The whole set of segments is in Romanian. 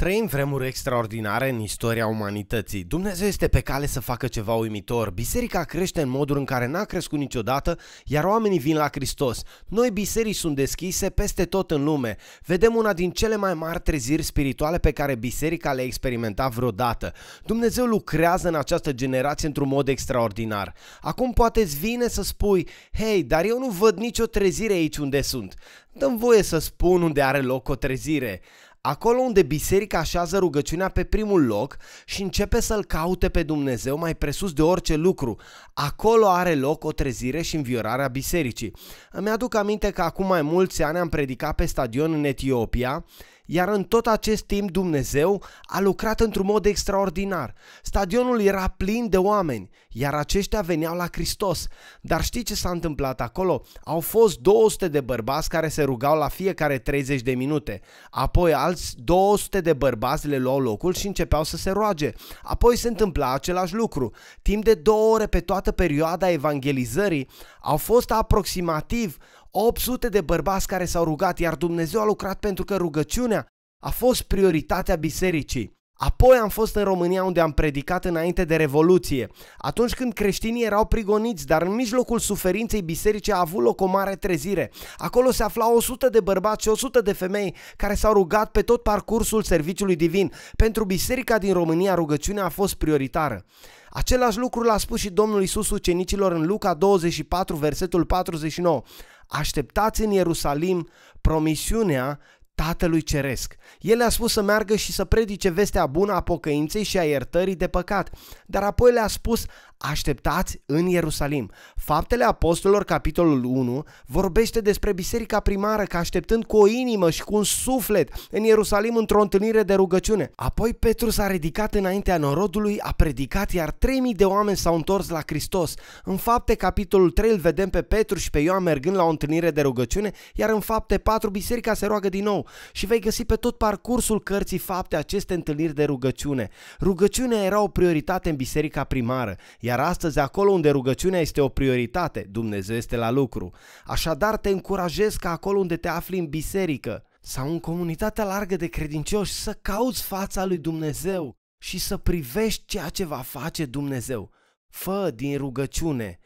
Trăim vremuri extraordinare în istoria umanității. Dumnezeu este pe cale să facă ceva uimitor. Biserica crește în modul în care n-a crescut niciodată, iar oamenii vin la Hristos. Noi biserici sunt deschise peste tot în lume. Vedem una din cele mai mari treziri spirituale pe care biserica le-a experimentat vreodată. Dumnezeu lucrează în această generație într-un mod extraordinar. Acum poate îți vine să spui, hei, dar eu nu văd nicio trezire aici unde sunt. Dăm voie să spun unde are loc o trezire acolo unde biserica așează rugăciunea pe primul loc și începe să-L caute pe Dumnezeu mai presus de orice lucru. Acolo are loc o trezire și înviorarea bisericii. Îmi aduc aminte că acum mai mulți ani am predicat pe stadion în Etiopia iar în tot acest timp Dumnezeu a lucrat într-un mod extraordinar. Stadionul era plin de oameni, iar aceștia veneau la Hristos. Dar știi ce s-a întâmplat acolo? Au fost 200 de bărbați care se rugau la fiecare 30 de minute. Apoi alți 200 de bărbați le luau locul și începeau să se roage. Apoi se întâmpla același lucru. Timp de două ore pe toată perioada evangelizării au fost aproximativ 800 de bărbați care s-au rugat, iar Dumnezeu a lucrat pentru că rugăciunea a fost prioritatea bisericii. Apoi am fost în România unde am predicat înainte de Revoluție. Atunci când creștinii erau prigoniți, dar în mijlocul suferinței bisericii a avut loc o mare trezire. Acolo se aflau 100 de bărbați și 100 de femei care s-au rugat pe tot parcursul serviciului divin. Pentru biserica din România rugăciunea a fost prioritară. Același lucru l-a spus și Domnul Isus ucenicilor în Luca 24, versetul 49 așteptați în Ierusalim promisiunea Tatălui Ceresc. El le-a spus să meargă și să predice vestea bună a pocăinței și a iertării de păcat, dar apoi le-a spus Așteptați în Ierusalim. Faptele Apostolilor, capitolul 1, vorbește despre biserica primară ca așteptând cu o inimă și cu un suflet în Ierusalim într-o întâlnire de rugăciune. Apoi Petru s-a ridicat înaintea norodului, a predicat, iar 3000 de oameni s-au întors la Hristos. În fapte, capitolul 3, îl vedem pe Petru și pe Ioan mergând la o întâlnire de rugăciune, iar în fapte 4, biserica se roagă din nou și vei găsi pe tot parcursul cărții fapte aceste întâlniri de rugăciune. Rugăciunea era o prioritate în biserica primară, iar astăzi, acolo unde rugăciunea este o prioritate, Dumnezeu este la lucru. Așadar, te încurajez ca acolo unde te afli în biserică sau în comunitatea largă de credincioși să cauți fața lui Dumnezeu și să privești ceea ce va face Dumnezeu. Fă din rugăciune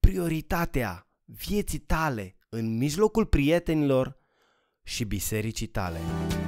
prioritatea vieții tale în mijlocul prietenilor și bisericii tale.